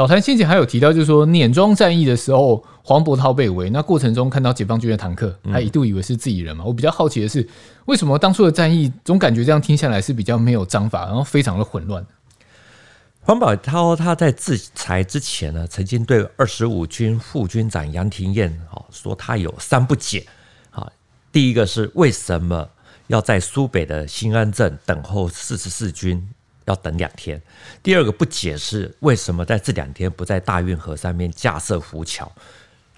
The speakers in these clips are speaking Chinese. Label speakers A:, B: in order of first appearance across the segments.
A: 老谭先前还有提到，就是说碾庄战役的时候，黄伯韬被围，那过程中看到解放军的坦克，他一度以为是自己人嘛。我比较好奇的是，为什么当初的战役总感觉这样听下来是比较没有章法，然后非常的混乱黄宝涛他在制
B: 裁之前呢，曾经对二十五军副军长杨廷彦啊说他有三不解啊，第一个是为什么要在苏北的新安镇等候四十四军？要等两天。第二个不解释为什么在这两天不在大运河上面架设浮桥。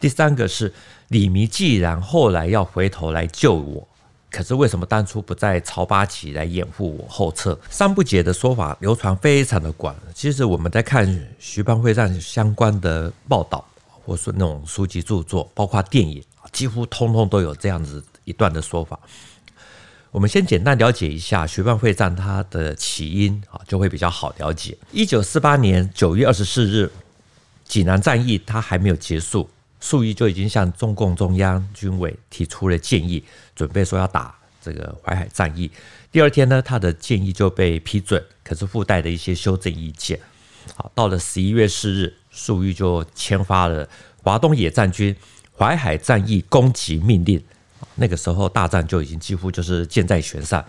B: 第三个是李弥既然后来要回头来救我，可是为什么当初不在曹八旗来掩护我后撤？三不解的说法流传非常的广。其实我们在看徐邦会战相关的报道，或是那种书籍著作，包括电影，几乎通通都有这样子一段的说法。我们先简单了解一下徐蚌会战它的起因啊，就会比较好了解。一九四八年九月二十四日，济南战役它还没有结束，粟裕就已经向中共中央军委提出了建议，准备说要打这个淮海战役。第二天呢，他的建议就被批准，可是附带的一些修正意见。好，到了十一月四日，粟裕就签发了华东野战军淮海战役攻击命令。那个时候大战就已经几乎就是箭在弦上。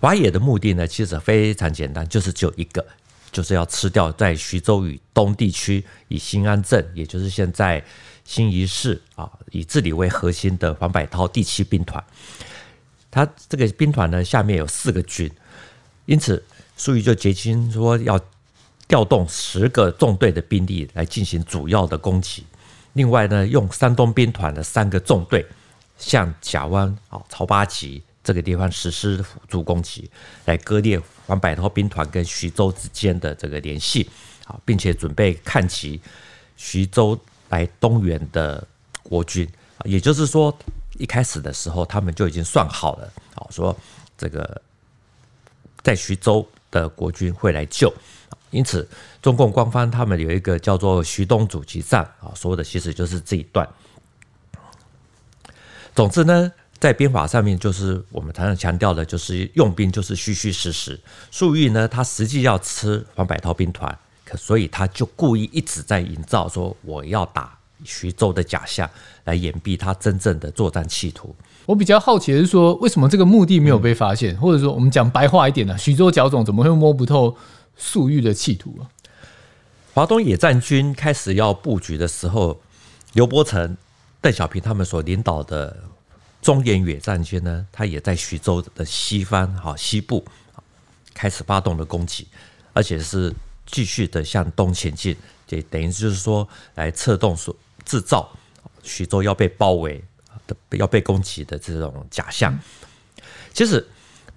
B: 华野的目的呢，其实非常简单，就是只有一个，就是要吃掉在徐州以东地区以新安镇，也就是现在新沂市啊，以治理为核心的黄百韬第七兵团。他这个兵团呢，下面有四个军，因此粟裕就决心说要调动十个纵队的兵力来进行主要的攻击。另外呢，用山东兵团的三个纵队。向贾湾啊、曹八旗这个地方实施辅助攻击，来割裂黄百韬兵团跟徐州之间的这个联系啊，并且准备看齐徐州来东援的国军也就是说，一开始的时候他们就已经算好了啊，说这个在徐州的国军会来救因此中共官方他们有一个叫做“徐东阻击战”啊，说的其实就是这一段。总之呢，在兵法上面，就是我们常常强调的，就是用兵就是虚虚实实。粟裕呢，他实际要吃黄百韬兵团，可所以他就故意一直在营造说我要打徐州的假象，来掩蔽他真正的作战企图。
A: 我比较好奇的是，说为什么这个目的没有被发现？或者说，我们讲白话一点呢，徐州剿总怎么会摸不透粟裕的企图啊？
B: 华东野战军开始要布局的时候，刘伯承。邓小平他们所领导的中原野战军呢，他也在徐州的西方、哈西部开始发动了攻击，而且是继续的向东前进，也等于就是说来策动、所制造徐州要被包围的、要被攻击的这种假象，其实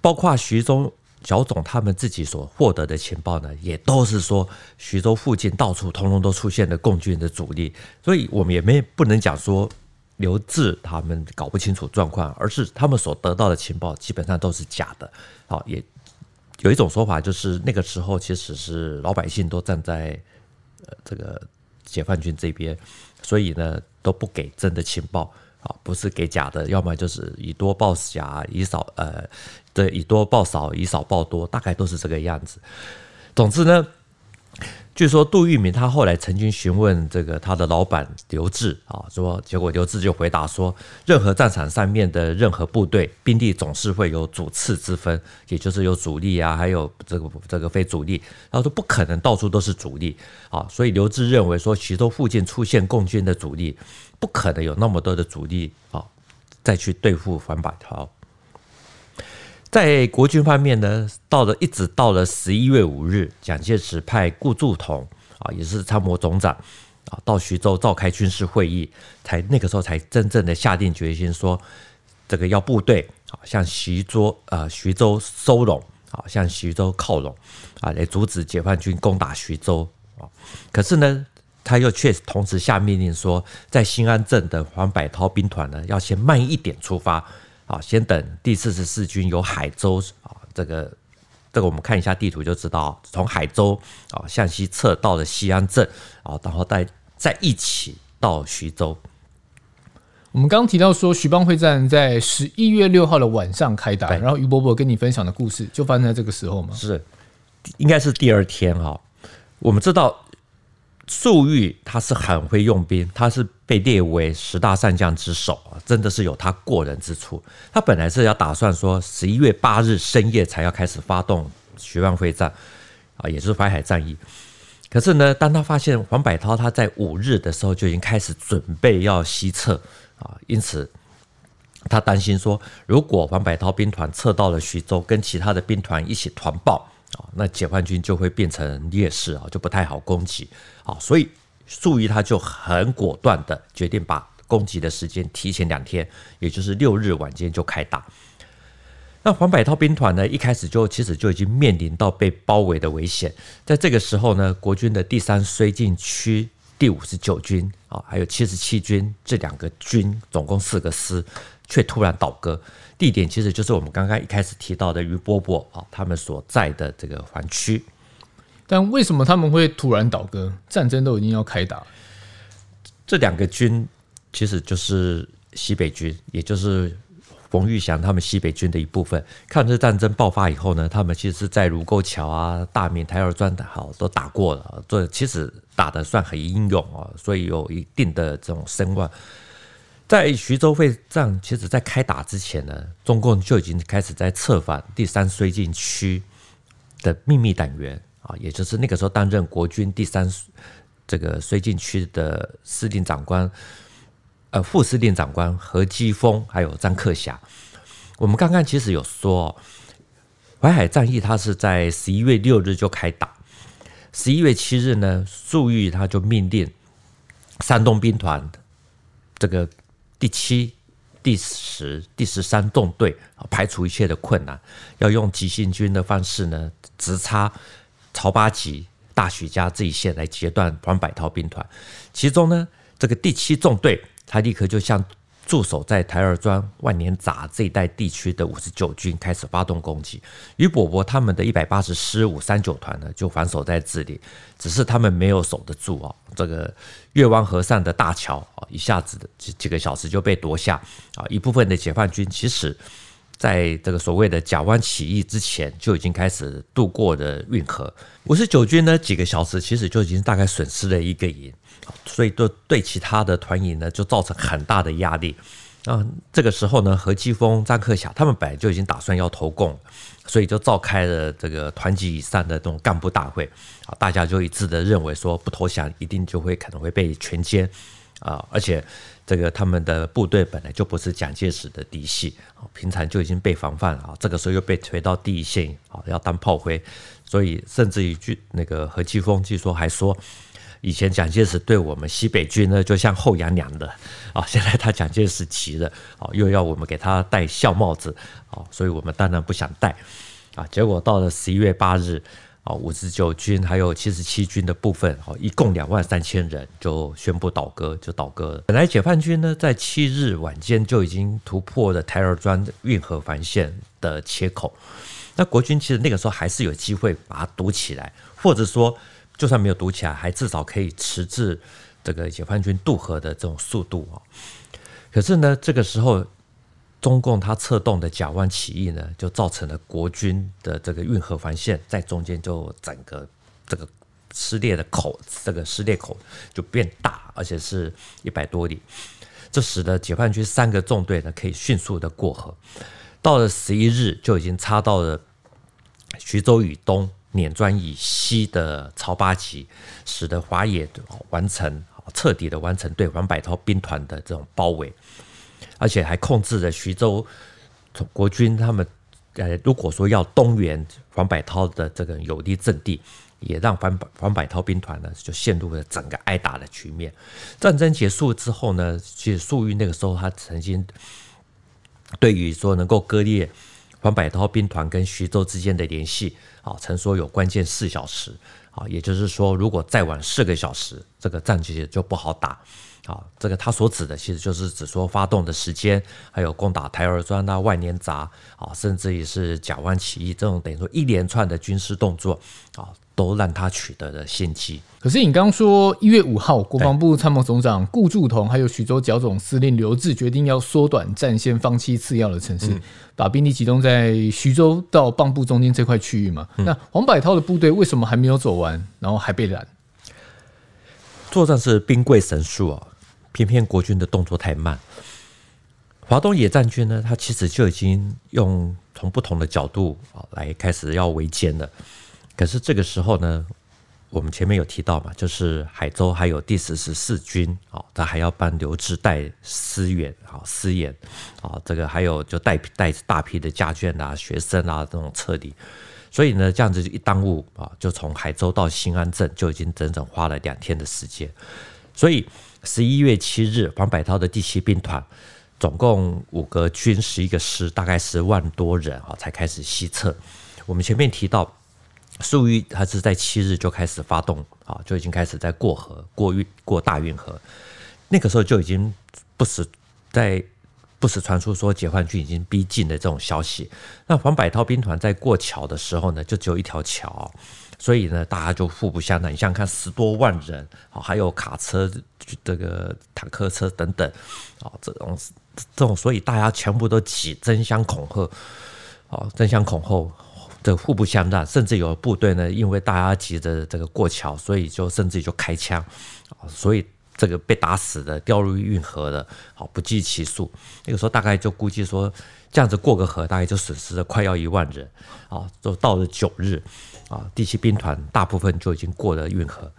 B: 包括徐州。剿总他们自己所获得的情报呢，也都是说徐州附近到处通通都出现了共军的主力，所以我们也没不能讲说刘志他们搞不清楚状况，而是他们所得到的情报基本上都是假的。好，也有一种说法就是那个时候其实是老百姓都站在呃这个解放军这边，所以呢都不给真的情报。啊，不是给假的，要么就是以多报假，以少呃对，以多报少，以少报多，大概都是这个样子。总之呢。据说杜聿明他后来曾经询问这个他的老板刘志啊，说，结果刘志就回答说，任何战场上面的任何部队兵力总是会有主次之分，也就是有主力啊，还有这个这个非主力，然后说不可能到处都是主力啊，所以刘志认为说徐州附近出现共军的主力，不可能有那么多的主力啊，再去对付黄板韬。在国军方面呢，到了一直到了十一月五日，蒋介石派顾祝同啊，也是参谋总长啊，到徐州召开军事会议，才那个时候才真正的下定决心说，这个要部队啊向徐州啊徐州收拢，啊向徐州靠拢啊，来阻止解放军攻打徐州啊。可是呢，他又却同时下命令说，在新安镇的黄百韬兵团呢，要先慢一点出发。好，先等第四十四军由海州啊，这个，这个我们看一下地图就知道，从海州啊向西撤到了西安镇啊，然后再在一起到徐州。
A: 我们刚提到说徐蚌会战在十一月六号的晚上开打，然后于伯伯跟你分享的故事就发生在这个时候吗？是，应该是第二天哈。我们知道。
B: 粟裕他是很会用兵，他是被列为十大善将之首啊，真的是有他过人之处。他本来是要打算说十一月八日深夜才要开始发动徐蚌会战，啊，也是淮海战役。可是呢，当他发现黄百韬他在五日的时候就已经开始准备要西撤啊，因此他担心说，如果黄百韬兵团撤到了徐州，跟其他的兵团一起团爆。啊，那解放军就会变成劣势啊，就不太好攻击啊，所以粟裕他就很果断的决定把攻击的时间提前两天，也就是六日晚间就开打。那黄百韬兵团呢，一开始就其实就已经面临到被包围的危险。在这个时候呢，国军的第三绥靖区第五十九军啊，还有七十七军这两个军，总共四个师。却突然倒戈，地点其实就是我们刚刚一开始提到的于波
A: 波啊，他们所在的这个环区。但为什么他们会突然倒戈？战争都已经要开打，这两个军其实就是
B: 西北军，也就是冯玉祥他们西北军的一部分。抗日战争爆发以后呢，他们其实，是在卢沟桥啊、大明台儿庄的好都打过了，这其实打的算很英勇啊，所以有一定的这种声望。在徐州会战，其实在开打之前呢，中共就已经开始在策反第三绥靖区的秘密党员啊，也就是那个时候担任国军第三这个绥靖区的司令长官，呃，副司令长官何基沣，还有张克侠。我们刚刚其实有说淮海战役，它是在十一月六日就开打，十一月七日呢，粟裕他就命令山东兵团这个。第七、第十、第十三纵队排除一切的困难，要用急行军的方式呢，直插曹八集、大许家这一线来截断黄百韬兵团。其中呢，这个第七纵队，他立刻就向。驻守在台儿庄、万年闸这一带地区的五十九军开始发动攻击，于伯伯他们的一百八十师五三九团呢就防守在这里，只是他们没有守得住啊。这个月湾河上的大桥啊，一下子几几个小时就被夺下啊。一部分的解放军其实在这个所谓的甲湾起义之前就已经开始渡过的运河，五十九军呢几个小时其实就已经大概损失了一个营。所以都对其他的团营呢，就造成很大的压力。啊，这个时候呢，何基沣、张克侠他们本来就已经打算要投共，所以就召开了这个团级以上的这种干部大会。啊，大家就一致的认为说，不投降一定就会可能会被全歼。啊，而且这个他们的部队本来就不是蒋介石的嫡系，啊，平常就已经被防范了啊，这个时候又被推到第一线，啊，要当炮灰。所以甚至于据那个何基沣据说还说。以前蒋介石对我们西北军呢，就像后娘娘的啊。现在他蒋介石急了啊，又要我们给他戴孝帽子啊，所以我们当然不想戴啊。结果到了十一月八日啊，五十九军还有七十七军的部分哦，一共两万三千人就宣布倒戈，就倒戈。本来解放军呢，在七日晚间就已经突破了台儿庄运河防线的切口，那国军其实那个时候还是有机会把它堵起来，或者说。就算没有堵起来，还至少可以迟滞这个解放军渡河的这种速度啊。可是呢，这个时候中共他策动的贾湾起义呢，就造成了国军的这个运河防线在中间就整个这个撕裂的口，这个撕裂口就变大，而且是一百多里。这使得解放军三个纵队呢，可以迅速的过河。到了十一日，就已经插到了徐州以东。碾砖以西的曹八旗，使得华野完成彻底的完成对黄百韬兵团的这种包围，而且还控制着徐州国军。他们呃，如果说要东援黄百韬的这个有利阵地，也让黄黄百韬兵团呢就陷入了整个挨打的局面。战争结束之后呢，其实粟裕那个时候他曾经对于说能够割裂。黄百韬兵团跟徐州之间的联系，啊，曾说有关键四小时，啊，也就是说，如果再晚四个小时，这个战局就不好打，啊，这个他所指的其实就是指说发动的时间，还有攻打台儿庄、那万年闸，啊，甚至于是甲湾起义这
A: 种等于说一连串的军事动作，啊。都让他取得了先机。可是你刚说一月五号，国防部参谋总长顾祝同还有徐州剿总司令刘志决定要缩短战线，放弃次要的城市，把兵力集中在徐州到蚌埠中间这块区域嘛？那黄百韬的部队为什么还没有走完，然后还被拦？作战是兵贵神速啊，偏偏国军的动作太慢。
B: 华东野战军呢，他其实就已经用从不同的角度啊来开始要围歼了。可是这个时候呢，我们前面有提到嘛，就是海州还有第四十四军啊，他还要帮刘志带思远啊思援啊，这个还有就带带大批的家眷啊、学生啊这种撤离，所以呢这样子就一耽误啊，就从海州到新安镇就已经整整花了两天的时间。所以十一月七日，黄百韬的第七兵团总共五个军十一个师，大概十万多人啊，才开始西撤。我们前面提到。粟裕他是在七日就开始发动啊，就已经开始在过河、过运、过大运河。那个时候就已经不时在不时传出说解放军已经逼近的这种消息。那黄百韬兵团在过桥的时候呢，就只有一条桥，所以呢，大家就互不相让。你想想看，十多万人啊，还有卡车、这个坦克车等等啊，这种这种，所以大家全部都起争相恐吓，啊，争相恐后。这互不相让，甚至有部队呢，因为大家急着这个过桥，所以就甚至就开枪，啊，所以这个被打死的、掉入运河的，好不计其数。那个时候大概就估计说，这样子过个河，大概就损失了快要一万人，啊，就到了九日，啊，第七兵团大部分就已经过了运河。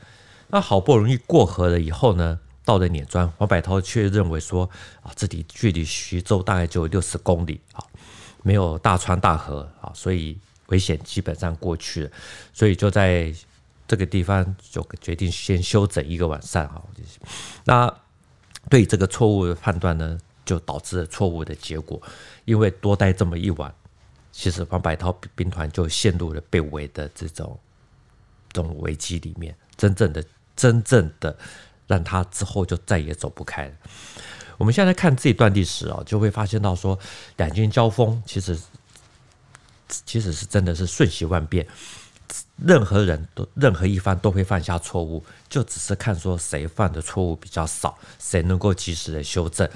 B: 那好不容易过河了以后呢，到了碾庄，王柏涛却认为说，啊，这里距离徐州大概就六十公里，啊，没有大川大河，啊，所以。危险基本上过去了，所以就在这个地方就决定先休整一个晚上啊。那对这个错误的判断呢，就导致了错误的结果。因为多待这么一晚，其实黄百韬兵团就陷入了被围的这种这种危机里面。真正的真正的让他之后就再也走不开了。我们现在看这一段历史啊，就会发现到说两军交锋其实。其实是真的是瞬息万变，任何人都任何一方都会犯下错误，就只是看说谁犯的错误比较少，谁能够及时的修正。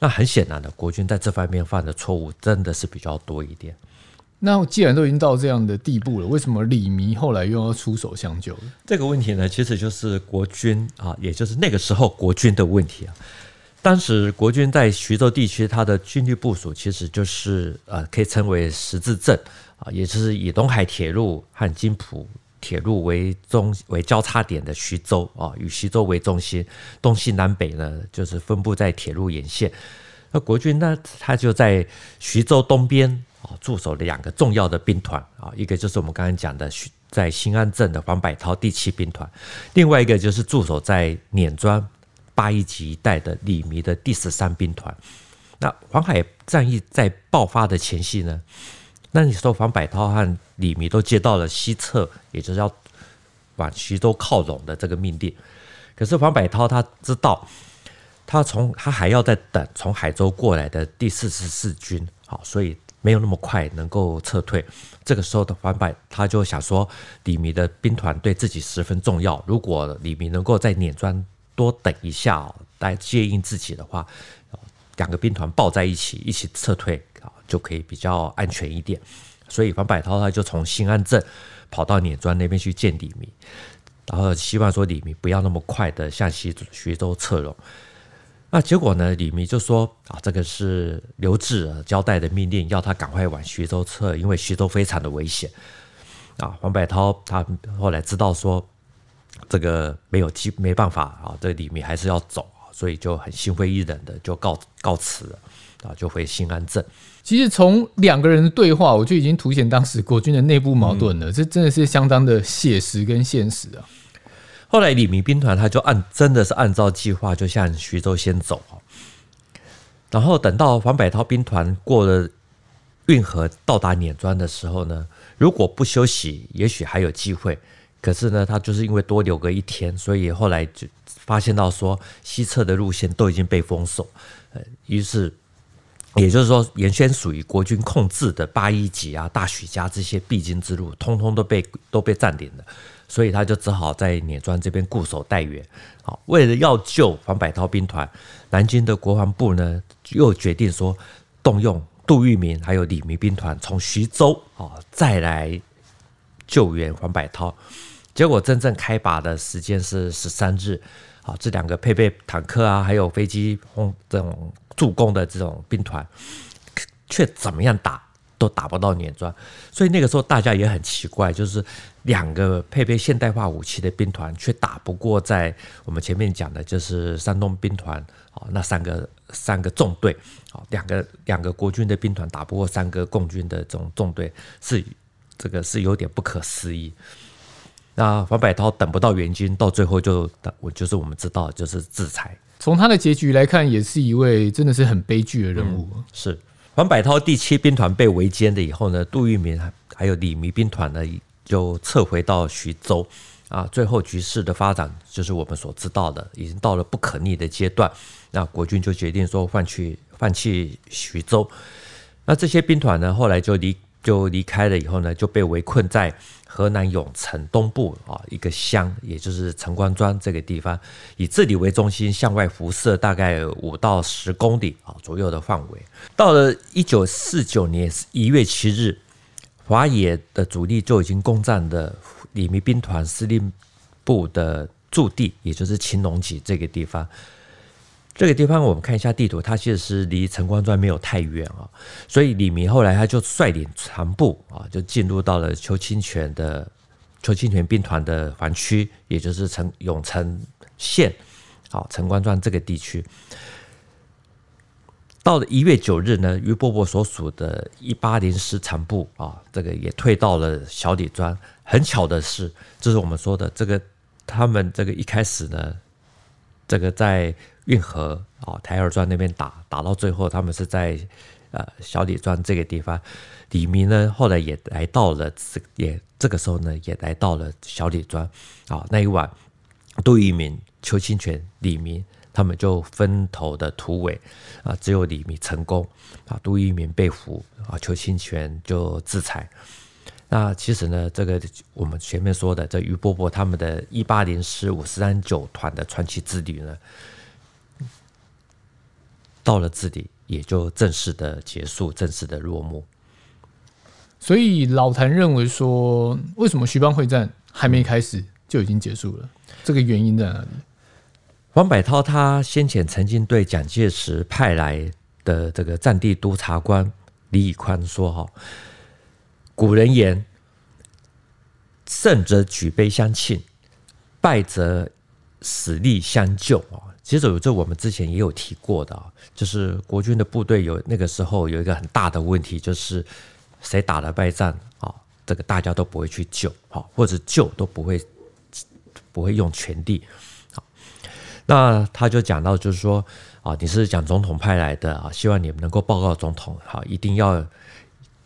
B: 那很显然的，国军在这方面犯的错误真的是比较多一点。
A: 那既然都已经到这样的地步了，为什么李弥后来又要出手相救？
B: 这个问题呢，其实就是国军啊，也就是那个时候国军的问题啊。当时国军在徐州地区，它的军力部署其实就是呃，可以称为十字阵啊，也就是以陇海铁路和津浦铁路为中为交叉点的徐州啊，以徐州为中心，东西南北呢就是分布在铁路沿线。那国军呢，他就在徐州东边啊驻守两个重要的兵团啊，一个就是我们刚才讲的徐在新安镇的黄百韬第七兵团，另外一个就是驻守在碾庄。八一级一带的李弥的第十三兵团，那黄海战役在爆发的前夕呢？那你说黄百韬和李弥都接到了西撤，也就是要往徐州靠拢的这个命令。可是黄百韬他知道，他从他还要再等从海州过来的第四十四军，好，所以没有那么快能够撤退。这个时候的黄百他就想说，李弥的兵团对自己十分重要，如果李弥能够在碾庄。多等一下哦，来接应自己的话，两个兵团抱在一起，一起撤退啊，就可以比较安全一点。所以黄百韬他就从新安镇跑到碾庄那边去见李明，然后希望说李明不要那么快的向徐徐州撤拢。那结果呢？李明就说啊，这个是刘志交代的命令，要他赶快往徐州撤，因为徐州非常的危险。啊，黄百韬他后来知道说。这个没有机没办法啊，这李明还是要走啊，所以就很心灰意冷的就告告辞了
A: 啊，就回新安镇。其实从两个人的对话，我就已经凸显当时国军的内部矛盾了，这真的是相当的写实跟现实啊。后来李明兵
B: 团他就按真的是按照计划，就向徐州先走啊。然后等到黄百韬兵团过了运河到达碾庄的时候呢，如果不休息，也许还有机会。可是呢，他就是因为多留个一天，所以后来就发现到说西侧的路线都已经被封锁，呃，于是也就是说，原先属于国军控制的八一级啊、大许家这些必经之路，通通都被都被占领了，所以他就只好在碾庄这边固守待援。好，为了要救黄百韬兵团，南京的国防部呢又决定说动用杜聿明还有李弥兵团从徐州啊再来救援黄百韬。结果真正开拔的时间是十三日，好，这两个配备坦克啊，还有飞机轰这种助攻的这种兵团，却怎么样打都打不到碾庄，所以那个时候大家也很奇怪，就是两个配备现代化武器的兵团，却打不过在我们前面讲的就是山东兵团啊那三个三个纵队，啊，两个两个国军的兵团打不过三个共军的这种纵队，是这个是有点不可思议。那黄百韬等不到援军，到最后就等，我就是我们知道，就是制裁。
A: 从他的结局来看，也是一位真的是很悲剧
B: 的人物。是黄百韬第七兵团被围歼的以后呢，杜聿明还有李弥兵团呢就撤回到徐州。啊，最后局势的发展就是我们所知道的，已经到了不可逆的阶段。那国军就决定说放弃放弃徐州。那这些兵团呢，后来就离。就离开了以后呢，就被围困在河南永城东部啊一个乡，也就是陈官庄这个地方，以这里为中心向外辐射大概五到十公里啊左右的范围。到了一九四九年一月七日，华野的主力就已经攻占的李弥兵团司令部的驻地，也就是青龙集这个地方。这个地方我们看一下地图，它其实是离城关庄没有太远啊，所以李明后来他就率领残部啊，就进入到了邱清泉的邱清泉兵团的防区，也就是城永城县，好城关庄这个地区。到了一月九日呢，于伯伯所属的一八零师残部啊，这个也退到了小李庄。很巧的是，这是我们说的这个他们这个一开始呢，这个在。运河啊，台儿庄那边打打到最后，他们是在呃小李庄这个地方。李明呢，后来也来到了，也这个时候呢，也来到了小李庄。啊，那一晚，杜聿明、邱清泉、李明他们就分头的突围啊，只有李明成功啊，杜聿明被俘啊，邱清泉就制裁。那其实呢，这个我们前面说的这于伯伯他们的一八零师五四三九团的传奇之旅呢？到了这里，也就正式的结束，正式的落幕。
A: 所以老谭认为说，为什么徐邦会战还没开始就已经结束了？这个原因在哪里？
B: 黄百韬他先前曾经对蒋介石派来的这个战地督察官李以宽说：“哈，古人言，胜则举杯相庆，败则死力相救啊。”其实这我们之前也有提过的，就是国军的部队有那个时候有一个很大的问题，就是谁打了败仗啊，这个大家都不会去救，好或者救都不会，不会用全力，好，那他就讲到就是说啊，你是蒋总统派来的啊，希望你们能够报告总统，好，一定要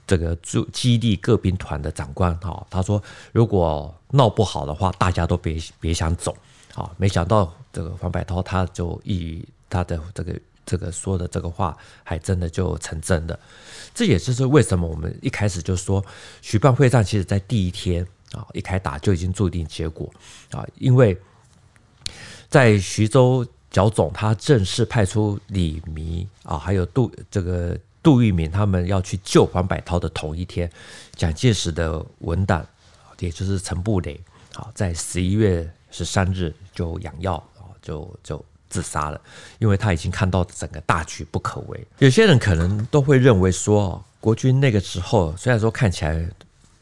B: 这个助激励各兵团的长官，好，他说如果闹不好的话，大家都别别想走，好，没想到。这个黄百韬他就以他的这个这个说的这个话，还真的就成真的。这也就是为什么我们一开始就说，徐蚌会战其实在第一天啊一开打就已经注定结果啊，因为在徐州剿总他正式派出李弥啊，还有杜这个杜聿明他们要去救黄百韬的同一天，蒋介石的文档，也就是陈布雷好在十一月十三日就养药。就就自杀了，因为他已经看到整个大局不可为。有些人可能都会认为说，国军那个时候虽然说看起来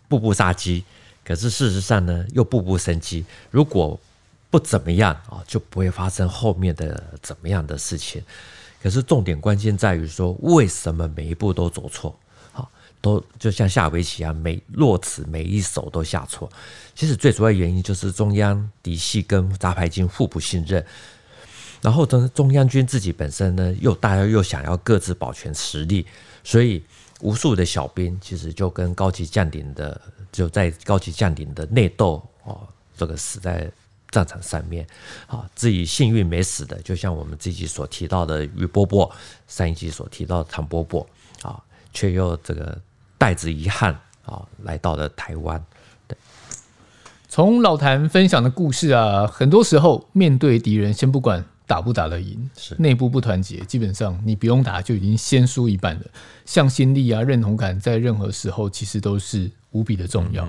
B: 步步杀机，可是事实上呢又步步生机。如果不怎么样啊，就不会发生后面的怎么样的事情。可是重点关键在于说，为什么每一步都走错？都就像下围棋啊，每落子每一手都下错。其实最主要原因就是中央嫡系跟杂牌军互不信任，然后中中央军自己本身呢，又大家又想要各自保全实力，所以无数的小兵其实就跟高级将领的就在高级将领的内斗哦，这个死在战场上面。啊，自己幸运没死的，就像我们自己所提到的于波波，上一集所提到的唐波波啊，却又这个。带着遗憾啊，来到了台
A: 湾。对，从老谭分享的故事啊，很多时候面对敌人，先不管打不打得赢，是内部不团结，基本上你不用打就已经先输一半了。向心力啊，认同感，在任何时候其实都是无比的重要。